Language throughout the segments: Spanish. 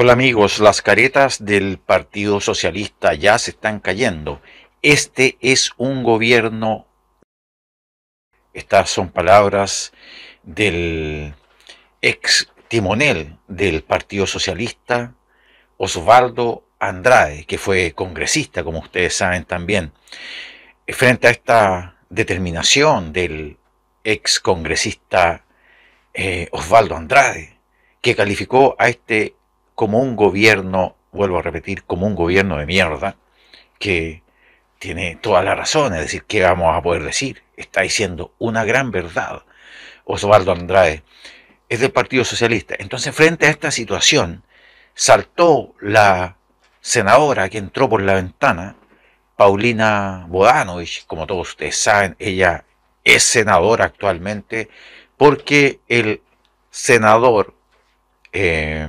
Hola amigos, las caretas del Partido Socialista ya se están cayendo. Este es un gobierno... Estas son palabras del ex timonel del Partido Socialista, Osvaldo Andrade, que fue congresista, como ustedes saben también. Frente a esta determinación del ex congresista eh, Osvaldo Andrade, que calificó a este como un gobierno, vuelvo a repetir, como un gobierno de mierda, que tiene toda la razón, es decir, ¿qué vamos a poder decir? Está diciendo una gran verdad. Osvaldo Andrade es del Partido Socialista. Entonces, frente a esta situación, saltó la senadora que entró por la ventana, Paulina Bodanovich, como todos ustedes saben, ella es senadora actualmente, porque el senador eh,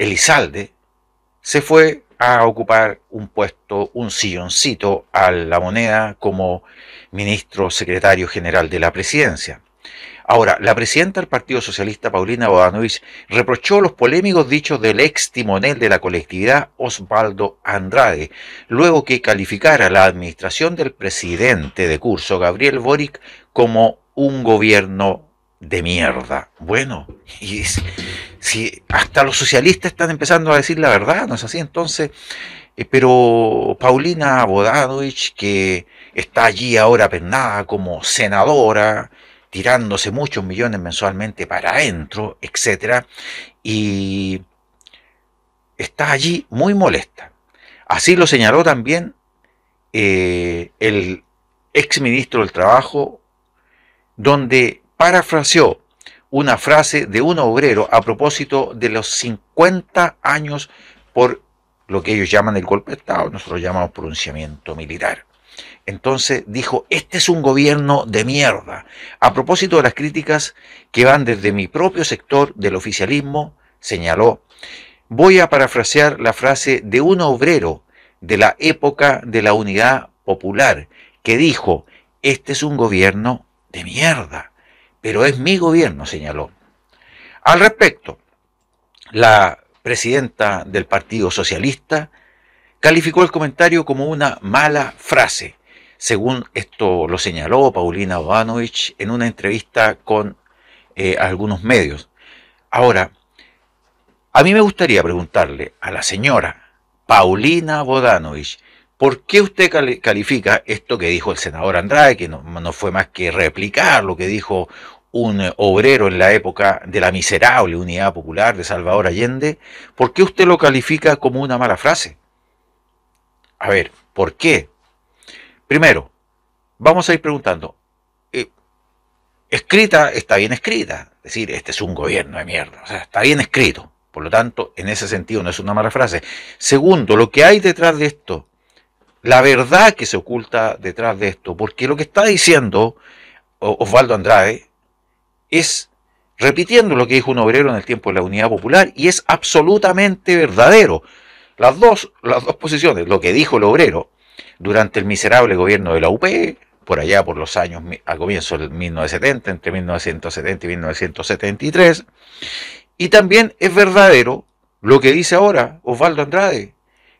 Elizalde se fue a ocupar un puesto, un silloncito a la moneda como ministro secretario general de la presidencia. Ahora, la presidenta del Partido Socialista, Paulina Bodanovich, reprochó los polémicos dichos del ex timonel de la colectividad, Osvaldo Andrade, luego que calificara la administración del presidente de curso, Gabriel Boric, como un gobierno de mierda. Bueno, y si hasta los socialistas están empezando a decir la verdad, ¿no es así? Entonces, eh, pero Paulina Bodadovich, que está allí ahora pernada como senadora, tirándose muchos millones mensualmente para adentro, etc. y está allí muy molesta. Así lo señaló también eh, el exministro del Trabajo, donde parafraseó una frase de un obrero a propósito de los 50 años por lo que ellos llaman el golpe de Estado, nosotros llamamos pronunciamiento militar. Entonces dijo, este es un gobierno de mierda. A propósito de las críticas que van desde mi propio sector del oficialismo, señaló, voy a parafrasear la frase de un obrero de la época de la Unidad Popular, que dijo, este es un gobierno de mierda pero es mi gobierno, señaló. Al respecto, la presidenta del Partido Socialista calificó el comentario como una mala frase. Según esto lo señaló Paulina Bodanovich en una entrevista con eh, algunos medios. Ahora, a mí me gustaría preguntarle a la señora Paulina Bodanovich ¿Por qué usted califica esto que dijo el senador Andrade, que no, fue más que replicar lo que dijo un eh, obrero en la época de la miserable Unidad Popular de Salvador Allende? ¿Por qué usted lo califica como una mala frase? A ver, ¿por qué? Primero, vamos a ir preguntando, eh, escrita está bien escrita, es decir, este es un gobierno de mierda, o sea, está bien escrito, por lo tanto, en ese sentido no es una mala frase. Segundo, lo que hay detrás de esto, la verdad que se oculta detrás de esto, porque lo que está diciendo Osvaldo Andrade es repitiendo lo que dijo un obrero en el tiempo de la Unidad Popular y es absolutamente verdadero. Las dos, las dos posiciones, lo que dijo el obrero durante el miserable gobierno de la UP, por allá por los años a comienzos del 1970, entre 1970 y 1973, y también es verdadero lo que dice ahora Osvaldo Andrade,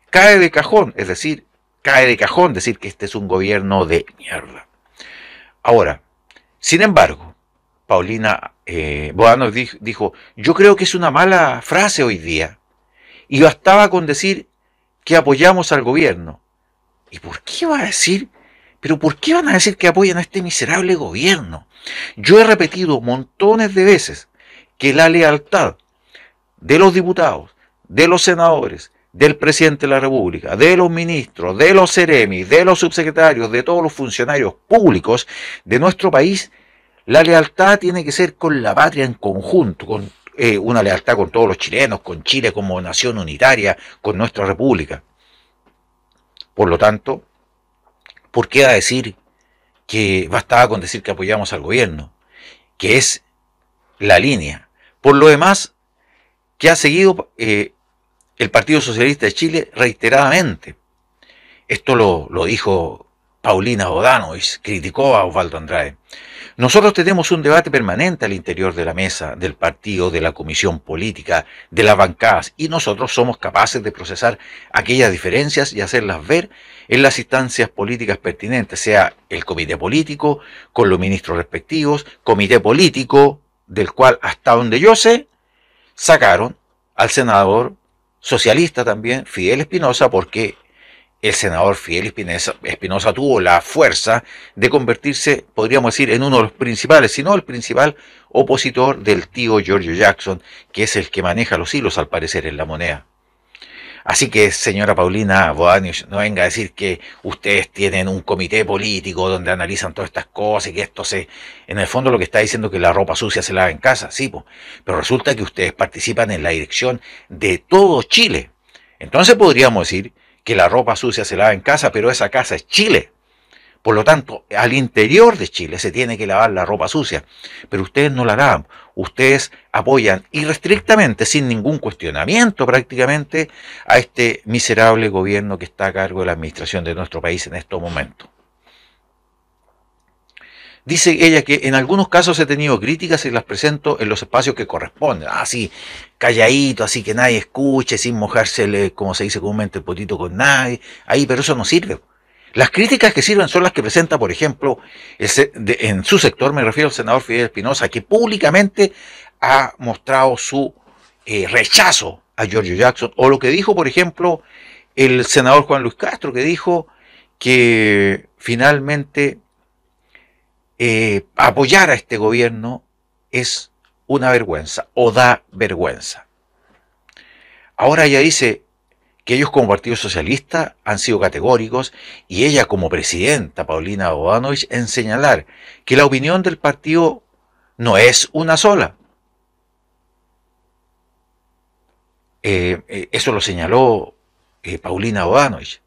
cae de cajón, es decir, cae de cajón decir que este es un gobierno de mierda. Ahora, sin embargo, Paulina eh, dijo, yo creo que es una mala frase hoy día y bastaba con decir que apoyamos al gobierno. ¿Y por qué va a decir? Pero ¿por qué van a decir que apoyan a este miserable gobierno? Yo he repetido montones de veces que la lealtad de los diputados, de los senadores, del presidente de la República, de los ministros, de los seremis, de los subsecretarios, de todos los funcionarios públicos de nuestro país, la lealtad tiene que ser con la patria en conjunto, con eh, una lealtad con todos los chilenos, con Chile como nación unitaria, con nuestra república. Por lo tanto, ¿por qué a decir que bastaba con decir que apoyamos al gobierno? Que es la línea. Por lo demás, que ha seguido eh, el Partido Socialista de Chile reiteradamente. Esto lo, dijo Paulina y criticó a Osvaldo Andrade. Nosotros tenemos un debate permanente al interior de la mesa, del partido, de la comisión política, de las bancadas, y nosotros somos capaces de procesar aquellas diferencias y hacerlas ver en las instancias políticas pertinentes, sea el comité político, con los ministros respectivos, comité político, del cual hasta donde yo sé, sacaron al senador socialista también, Fidel Espinosa, porque el senador Fidel Espinosa tuvo la fuerza de convertirse, podríamos decir, en uno de los principales, si no el principal opositor del tío George Jackson, que es el que maneja los hilos al parecer en la moneda. Así que, señora Paulina no venga a decir que ustedes tienen un comité político donde analizan todas estas cosas y que esto se... En el fondo lo que está diciendo es que la ropa sucia se lava en casa, sí, pero resulta que ustedes participan en la dirección de todo Chile. Entonces podríamos decir que la ropa sucia se lava en casa, pero esa casa es Chile. Por lo tanto, al interior de Chile se tiene que lavar la ropa sucia, pero ustedes no la lavan, ustedes apoyan irrestrictamente, sin ningún cuestionamiento prácticamente, a este miserable gobierno que está a cargo de la administración de nuestro país en estos momentos. Dice ella que en algunos casos he tenido críticas y las presento en los espacios que corresponden. Así, ah, calladito, así que nadie escuche, sin mojarse, como se dice comúnmente, el potito con nadie. Ahí, pero eso no sirve. Las críticas que sirven son las que presenta, por ejemplo, en su sector, me refiero al senador Fidel Espinosa, que públicamente ha mostrado su eh, rechazo a Giorgio Jackson, o lo que dijo, por ejemplo, el senador Juan Luis Castro, que dijo que finalmente eh, apoyar a este gobierno es una vergüenza o da vergüenza. Ahora ella dice, que ellos como Partido Socialista han sido categóricos y ella como presidenta, Paulina Bobanovich, en señalar que la opinión del partido no es una sola. Eh, eh, eso lo señaló eh, Paulina Bobanovich.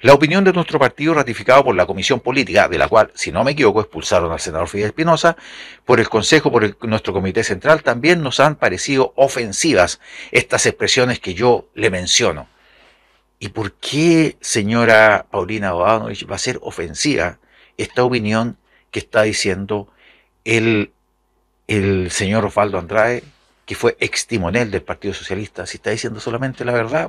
La opinión de nuestro partido ratificada por la Comisión Política, de la cual, si no me equivoco, expulsaron al senador Fidel Espinosa, por el Consejo, por nuestro Comité Central, también nos han parecido ofensivas estas expresiones que yo le menciono. ¿Y por qué, señora Paulina va a ser ofensiva esta opinión que está diciendo el, el señor Osvaldo Andrade, que fue extimonel del Partido Socialista? Si está diciendo solamente la verdad.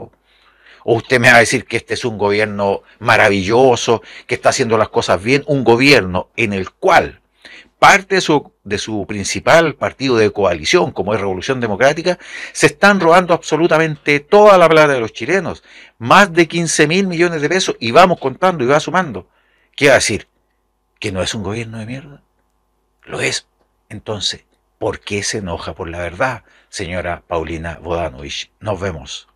O usted me va a decir que este es un gobierno maravilloso, que está haciendo las cosas bien, un gobierno en el cual parte de su de su principal partido de coalición, como es Revolución Democrática, se están robando absolutamente toda la plata de los chilenos, más de 15 mil millones de pesos, y vamos contando y va sumando. ¿Qué decir? ¿Que no es un gobierno de mierda? Lo es. Entonces, ¿por qué se enoja por la verdad, señora Paulina Bodanovich? Nos vemos.